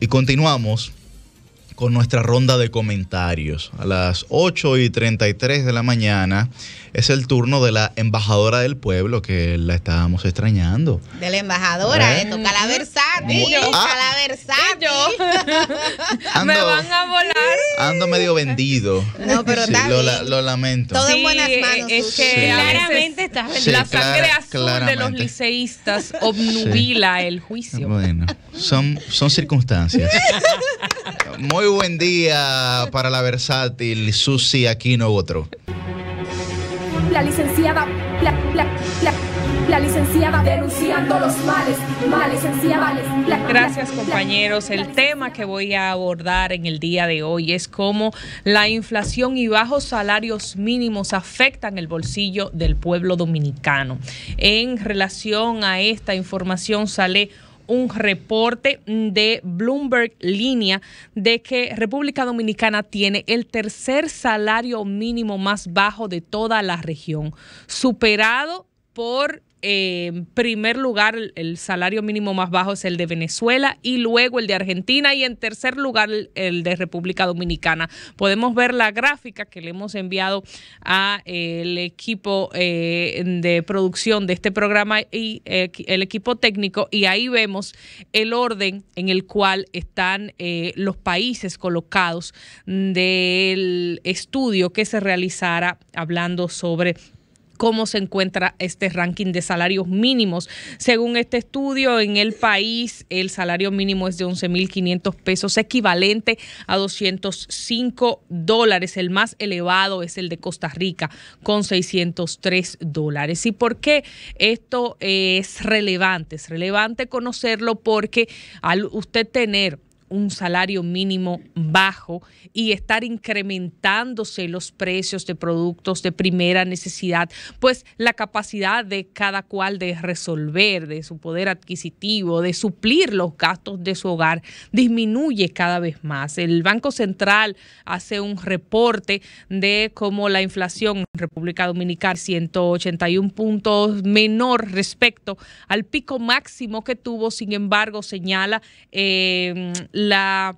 Y continuamos con nuestra ronda de comentarios. A las 8 y 33 de la mañana es el turno de la embajadora del pueblo, que la estábamos extrañando. De la embajadora, ¿Eh? eh toca la ah. Me van a volar ando medio vendido. No, pero sí, lo, lamento. Todo en buenas eh, manos. Es que claramente estás la sangre azul de los liceístas obnubila el juicio. Bueno, son, son circunstancias. Muy buen día para la versátil Susi Aquino otro. La licenciada la licenciada denunciando los males, males, Gracias compañeros. El tema que voy a abordar en el día de hoy es cómo la inflación y bajos salarios mínimos afectan el bolsillo del pueblo dominicano. En relación a esta información sale un reporte de Bloomberg Línea de que República Dominicana tiene el tercer salario mínimo más bajo de toda la región, superado por eh, en primer lugar, el salario mínimo más bajo es el de Venezuela y luego el de Argentina y en tercer lugar el de República Dominicana. Podemos ver la gráfica que le hemos enviado al eh, el equipo eh, de producción de este programa y el equipo técnico y ahí vemos el orden en el cual están los países colocados del estudio que se realizara hablando sobre cómo se encuentra este ranking de salarios mínimos. Según este estudio, en el país el salario mínimo es de 11.500 pesos, equivalente a 205 dólares. El más elevado es el de Costa Rica, con 603 dólares. ¿Y por qué esto es relevante? Es relevante conocerlo porque al usted tener un salario mínimo bajo y estar incrementándose los precios de productos de primera necesidad, pues la capacidad de cada cual de resolver, de su poder adquisitivo, de suplir los gastos de su hogar, disminuye cada vez más. El Banco Central hace un reporte de cómo la inflación en República Dominicana 181 puntos menor respecto al pico máximo que tuvo, sin embargo, señala eh, la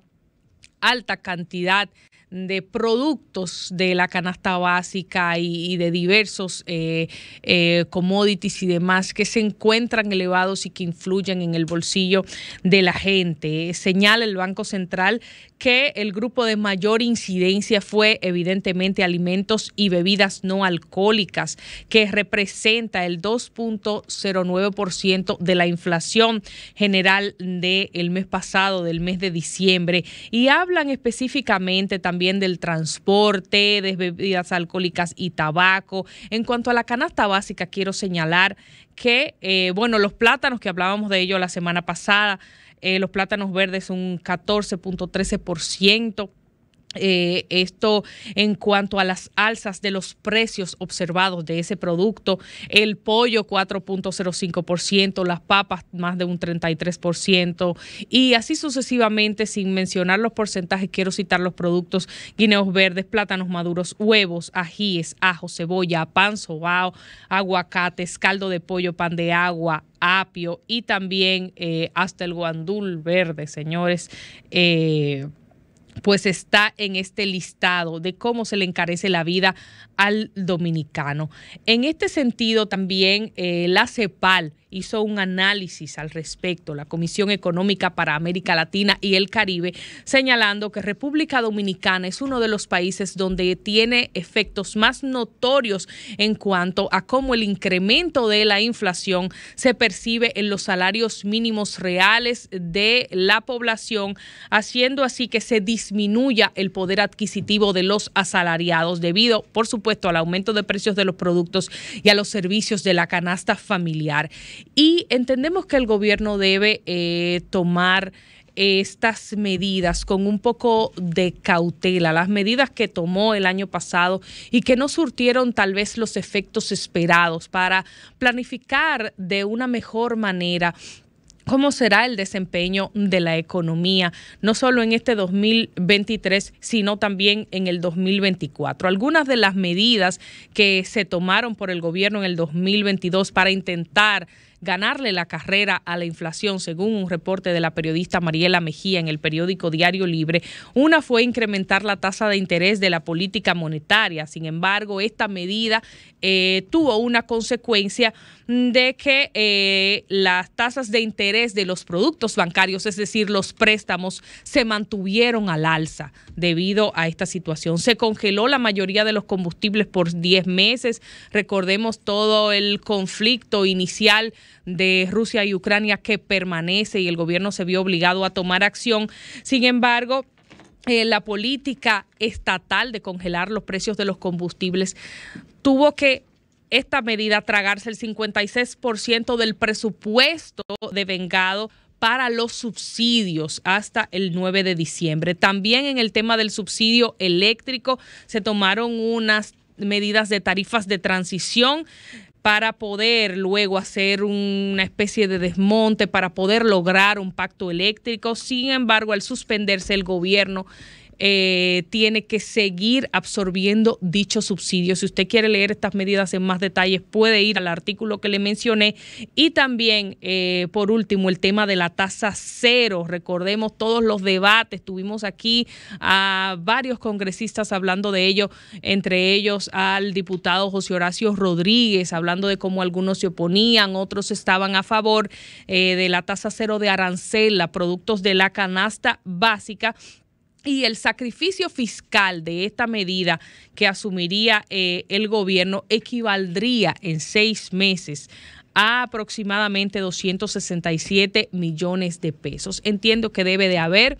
alta cantidad de productos de la canasta básica y, de diversos eh, eh, commodities y demás que se encuentran elevados y que influyen en el bolsillo de la gente. Señala el Banco Central que el grupo de mayor incidencia fue evidentemente alimentos y bebidas no alcohólicas, que representa el 2.09% de la inflación general del mes pasado, del mes de diciembre. Y hablan específicamente también también del transporte, de bebidas alcohólicas y tabaco. En cuanto a la canasta básica, quiero señalar que, eh, bueno, los plátanos que hablábamos de ello la semana pasada, eh, los plátanos verdes un 14.13%. Eh, esto en cuanto a las alzas de los precios observados de ese producto, el pollo 4.05%, las papas más de un 33% y así sucesivamente, sin mencionar los porcentajes, quiero citar los productos guineos verdes, plátanos maduros, huevos, ajíes, ajo, cebolla, pan sobao, aguacates, caldo de pollo, pan de agua, apio y también eh, hasta el guandul verde, señores. Eh, pues está en este listado de cómo se le encarece la vida al dominicano. En este sentido, también eh, la CEPAL hizo un análisis al respecto, la Comisión Económica para América Latina y el Caribe, señalando que República Dominicana es uno de los países donde tiene efectos más notorios en cuanto a cómo el incremento de la inflación se percibe en los salarios mínimos reales de la población, haciendo así que se disminuya el poder adquisitivo de los asalariados debido, por supuesto, al aumento de precios de los productos y a los servicios de la canasta familiar. Y entendemos que el gobierno debe eh, tomar estas medidas con un poco de cautela, las medidas que tomó el año pasado y que no surtieron tal vez los efectos esperados para planificar de una mejor manera cómo será el desempeño de la economía, no solo en este 2023, sino también en el 2024. Algunas de las medidas que se tomaron por el gobierno en el 2022 para intentar ganarle la carrera a la inflación, según un reporte de la periodista Mariela Mejía en el periódico Diario Libre. Una fue incrementar la tasa de interés de la política monetaria. Sin embargo, esta medida eh, tuvo una consecuencia de que eh, las tasas de interés de los productos bancarios, es decir, los préstamos, se mantuvieron al alza debido a esta situación. Se congeló la mayoría de los combustibles por 10 meses. Recordemos todo el conflicto inicial de Rusia y Ucrania que permanece y el gobierno se vio obligado a tomar acción. Sin embargo, eh, la política estatal de congelar los precios de los combustibles tuvo que esta medida tragarse el 56% del presupuesto de vengado para los subsidios hasta el 9 de diciembre. También en el tema del subsidio eléctrico se tomaron unas medidas de tarifas de transición para poder luego hacer una especie de desmonte, para poder lograr un pacto eléctrico. Sin embargo, al suspenderse el gobierno eh, tiene que seguir absorbiendo dicho subsidio. Si usted quiere leer estas medidas en más detalles, puede ir al artículo que le mencioné. Y también, eh, por último, el tema de la tasa cero. Recordemos todos los debates. Tuvimos aquí a varios congresistas hablando de ello, entre ellos al diputado José Horacio Rodríguez, hablando de cómo algunos se oponían, otros estaban a favor eh, de la tasa cero de arancel a productos de la canasta básica y el sacrificio fiscal de esta medida que asumiría eh, el gobierno equivaldría en seis meses a aproximadamente 267 millones de pesos. Entiendo que debe de haber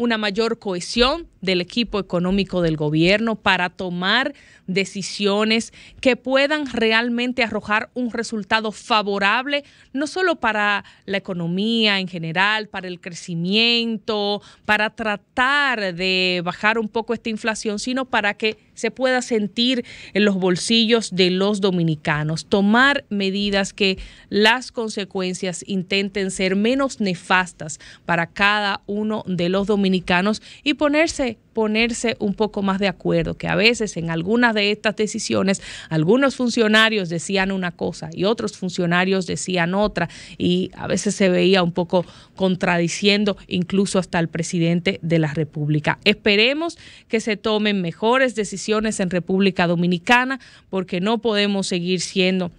una mayor cohesión del equipo económico del gobierno para tomar decisiones que puedan realmente arrojar un resultado favorable, no solo para la economía en general, para el crecimiento, para tratar de bajar un poco esta inflación, sino para que se pueda sentir en los bolsillos de los dominicanos. Tomar medidas que las consecuencias intenten ser menos nefastas para cada uno de los dominicanos y ponerse ponerse un poco más de acuerdo, que a veces en algunas de estas decisiones algunos funcionarios decían una cosa y otros funcionarios decían otra y a veces se veía un poco contradiciendo incluso hasta el presidente de la República. Esperemos que se tomen mejores decisiones en República Dominicana, porque no podemos seguir siendo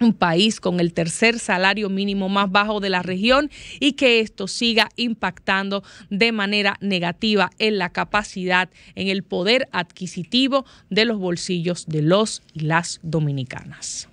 un país con el tercer salario mínimo más bajo de la región y que esto siga impactando de manera negativa en la capacidad, en el poder adquisitivo de los bolsillos de los y las dominicanas.